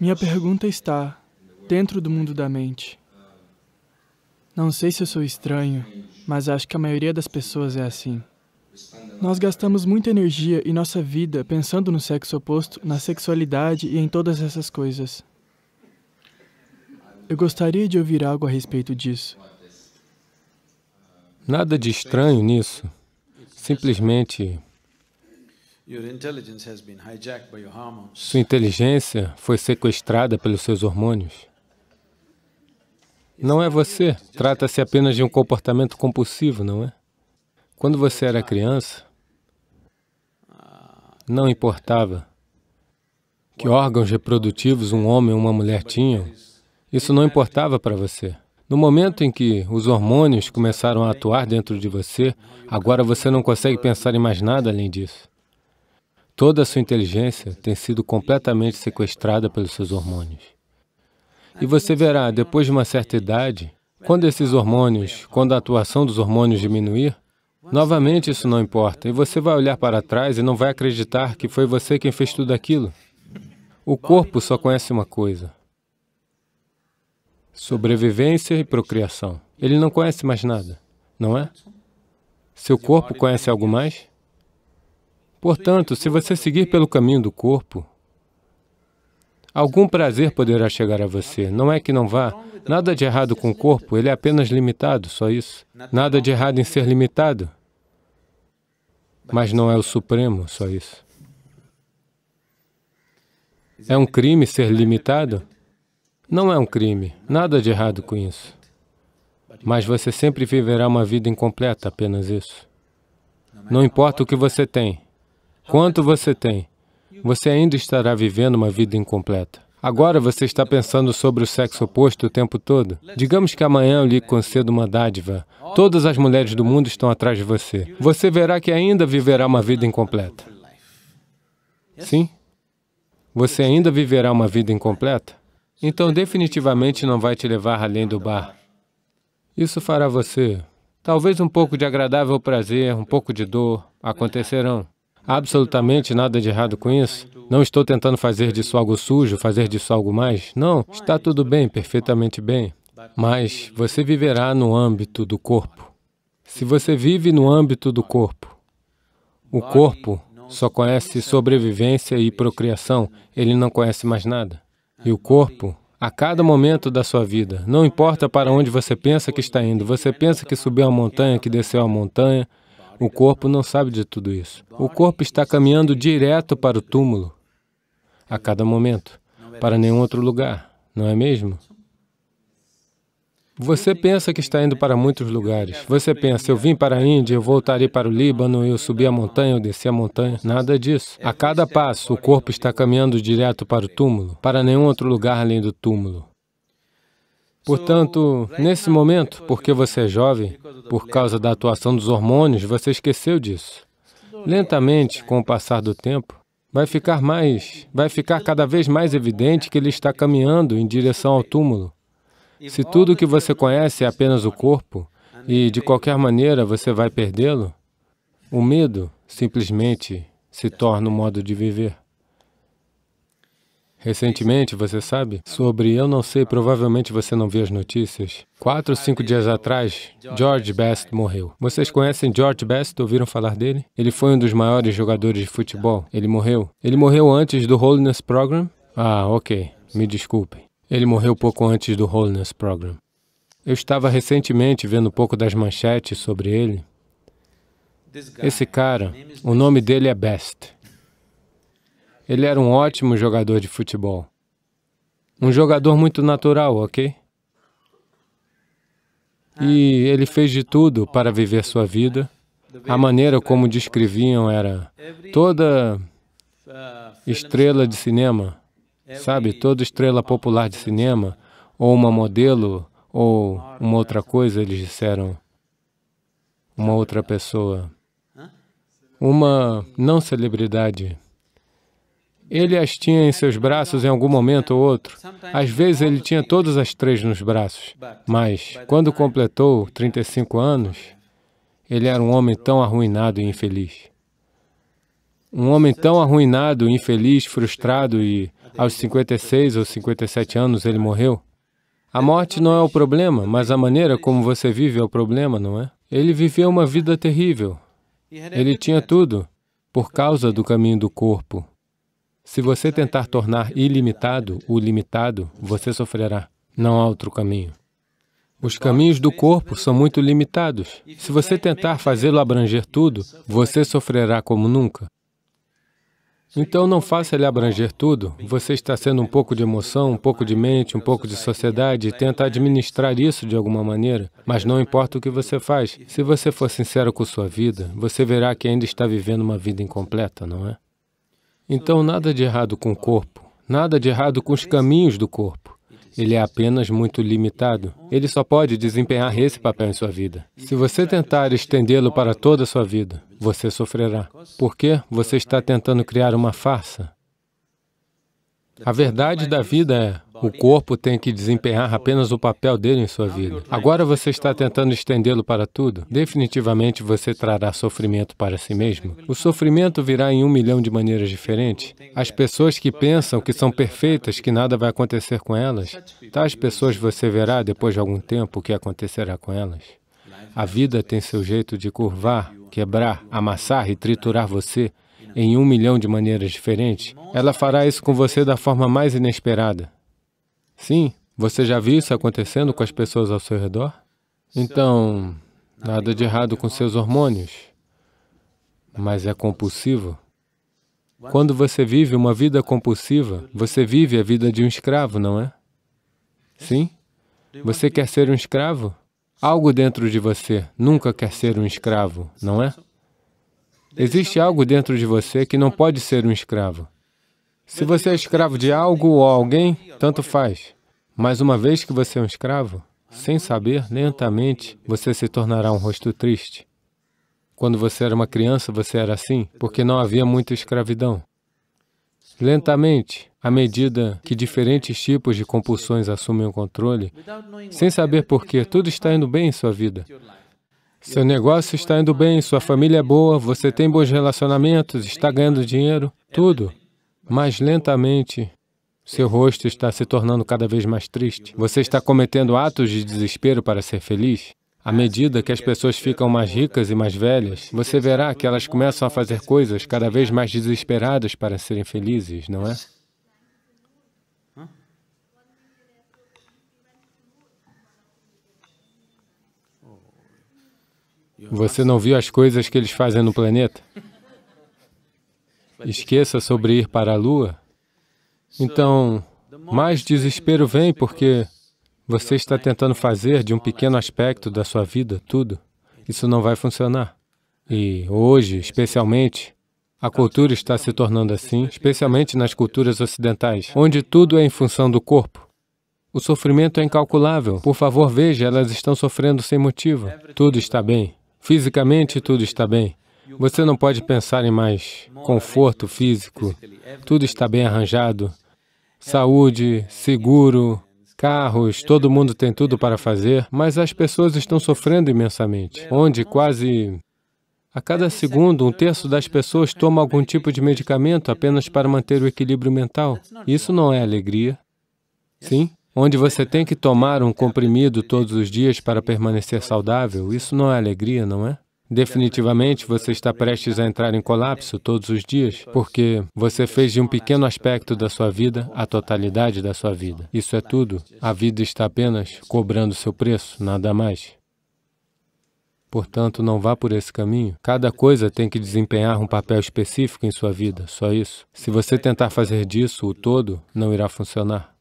Minha pergunta está dentro do mundo da mente. Não sei se eu sou estranho, mas acho que a maioria das pessoas é assim. Nós gastamos muita energia e nossa vida pensando no sexo oposto, na sexualidade e em todas essas coisas. Eu gostaria de ouvir algo a respeito disso. Nada de estranho nisso. Simplesmente sua inteligência foi sequestrada pelos seus hormônios. Não é você, trata-se apenas de um comportamento compulsivo, não é? Quando você era criança, não importava que órgãos reprodutivos um homem ou uma mulher tinham, isso não importava para você. No momento em que os hormônios começaram a atuar dentro de você, agora você não consegue pensar em mais nada além disso. Toda a sua inteligência tem sido completamente sequestrada pelos seus hormônios. E você verá, depois de uma certa idade, quando esses hormônios, quando a atuação dos hormônios diminuir, novamente isso não importa, e você vai olhar para trás e não vai acreditar que foi você quem fez tudo aquilo. O corpo só conhece uma coisa, sobrevivência e procriação. Ele não conhece mais nada, não é? Seu corpo conhece algo mais? Portanto, se você seguir pelo caminho do corpo, algum prazer poderá chegar a você. Não é que não vá. Nada de errado com o corpo, ele é apenas limitado, só isso. Nada de errado em ser limitado, mas não é o supremo, só isso. É um crime ser limitado? Não é um crime, nada de errado com isso. Mas você sempre viverá uma vida incompleta, apenas isso. Não importa o que você tem, Quanto você tem? Você ainda estará vivendo uma vida incompleta. Agora você está pensando sobre o sexo oposto o tempo todo. Digamos que amanhã eu lhe concedo uma dádiva. Todas as mulheres do mundo estão atrás de você. Você verá que ainda viverá uma vida incompleta. Sim? Você ainda viverá uma vida incompleta? Então, definitivamente não vai te levar além do bar. Isso fará você, talvez um pouco de agradável prazer, um pouco de dor, acontecerão absolutamente nada de errado com isso. Não estou tentando fazer disso algo sujo, fazer disso algo mais. Não, está tudo bem, perfeitamente bem. Mas você viverá no âmbito do corpo. Se você vive no âmbito do corpo, o corpo só conhece sobrevivência e procriação, ele não conhece mais nada. E o corpo, a cada momento da sua vida, não importa para onde você pensa que está indo, você pensa que subiu a montanha, que desceu a montanha, o corpo não sabe de tudo isso. O corpo está caminhando direto para o túmulo a cada momento, para nenhum outro lugar, não é mesmo? Você pensa que está indo para muitos lugares. Você pensa, eu vim para a Índia, eu voltarei para o Líbano, eu subi a montanha, eu desci a montanha. Nada disso. A cada passo, o corpo está caminhando direto para o túmulo, para nenhum outro lugar além do túmulo. Portanto, nesse momento, porque você é jovem, por causa da atuação dos hormônios, você esqueceu disso. Lentamente, com o passar do tempo, vai ficar mais, vai ficar cada vez mais evidente que ele está caminhando em direção ao túmulo. Se tudo o que você conhece é apenas o corpo, e de qualquer maneira você vai perdê-lo, o medo simplesmente se torna um modo de viver. Recentemente, você sabe, sobre eu não sei, provavelmente você não viu as notícias. Quatro ou cinco dias atrás, George Best morreu. Vocês conhecem George Best? Ouviram falar dele? Ele foi um dos maiores jogadores de futebol. Ele morreu. Ele morreu antes do Holiness Program? Ah, ok. Me desculpem. Ele morreu pouco antes do Holiness Program. Eu estava recentemente vendo um pouco das manchetes sobre ele. Esse cara, o nome dele é Best. Ele era um ótimo jogador de futebol. Um jogador muito natural, ok? E ele fez de tudo para viver sua vida. A maneira como descreviam era toda estrela de cinema, sabe? Toda estrela popular de cinema, ou uma modelo, ou uma outra coisa, eles disseram, uma outra pessoa. Uma não celebridade. Ele as tinha em seus braços em algum momento ou outro. Às vezes ele tinha todas as três nos braços. Mas, quando completou 35 anos, ele era um homem tão arruinado e infeliz. Um homem tão arruinado, infeliz, frustrado e aos 56 ou 57 anos ele morreu. A morte não é o problema, mas a maneira como você vive é o problema, não é? Ele viveu uma vida terrível. Ele tinha tudo por causa do caminho do corpo. Se você tentar tornar ilimitado o limitado, você sofrerá. Não há outro caminho. Os caminhos do corpo são muito limitados. Se você tentar fazê-lo abranger tudo, você sofrerá como nunca. Então, não faça ele abranger tudo. Você está sendo um pouco de emoção, um pouco de mente, um pouco de sociedade e tenta administrar isso de alguma maneira. Mas não importa o que você faz. Se você for sincero com sua vida, você verá que ainda está vivendo uma vida incompleta, não é? Então, nada de errado com o corpo, nada de errado com os caminhos do corpo. Ele é apenas muito limitado. Ele só pode desempenhar esse papel em sua vida. Se você tentar estendê-lo para toda a sua vida, você sofrerá. Porque você está tentando criar uma farsa. A verdade da vida é: o corpo tem que desempenhar apenas o papel dele em sua vida. Agora você está tentando estendê-lo para tudo. Definitivamente você trará sofrimento para si mesmo. O sofrimento virá em um milhão de maneiras diferentes. As pessoas que pensam que são perfeitas, que nada vai acontecer com elas, tais pessoas você verá depois de algum tempo o que acontecerá com elas. A vida tem seu jeito de curvar, quebrar, amassar e triturar você em um milhão de maneiras diferentes, ela fará isso com você da forma mais inesperada. Sim, você já viu isso acontecendo com as pessoas ao seu redor? Então, nada de errado com seus hormônios, mas é compulsivo. Quando você vive uma vida compulsiva, você vive a vida de um escravo, não é? Sim? Você quer ser um escravo? Algo dentro de você nunca quer ser um escravo, não é? Existe algo dentro de você que não pode ser um escravo. Se você é escravo de algo ou alguém, tanto faz. Mas uma vez que você é um escravo, sem saber, lentamente, você se tornará um rosto triste. Quando você era uma criança, você era assim, porque não havia muita escravidão. Lentamente, à medida que diferentes tipos de compulsões assumem o controle, sem saber por que tudo está indo bem em sua vida. Seu negócio está indo bem, sua família é boa, você tem bons relacionamentos, está ganhando dinheiro, tudo. Mas lentamente, seu rosto está se tornando cada vez mais triste. Você está cometendo atos de desespero para ser feliz. À medida que as pessoas ficam mais ricas e mais velhas, você verá que elas começam a fazer coisas cada vez mais desesperadas para serem felizes, não é? Você não viu as coisas que eles fazem no planeta? Esqueça sobre ir para a Lua. Então, mais desespero vem porque você está tentando fazer de um pequeno aspecto da sua vida tudo. Isso não vai funcionar. E hoje, especialmente, a cultura está se tornando assim, especialmente nas culturas ocidentais, onde tudo é em função do corpo. O sofrimento é incalculável. Por favor, veja, elas estão sofrendo sem motivo. Tudo está bem. Fisicamente, tudo está bem. Você não pode pensar em mais conforto físico. Tudo está bem arranjado. Saúde, seguro, carros, todo mundo tem tudo para fazer, mas as pessoas estão sofrendo imensamente, onde quase a cada segundo, um terço das pessoas toma algum tipo de medicamento apenas para manter o equilíbrio mental. Isso não é alegria. Sim? onde você tem que tomar um comprimido todos os dias para permanecer saudável, isso não é alegria, não é? Definitivamente, você está prestes a entrar em colapso todos os dias, porque você fez de um pequeno aspecto da sua vida a totalidade da sua vida. Isso é tudo. A vida está apenas cobrando seu preço, nada mais. Portanto, não vá por esse caminho. Cada coisa tem que desempenhar um papel específico em sua vida, só isso. Se você tentar fazer disso o todo, não irá funcionar.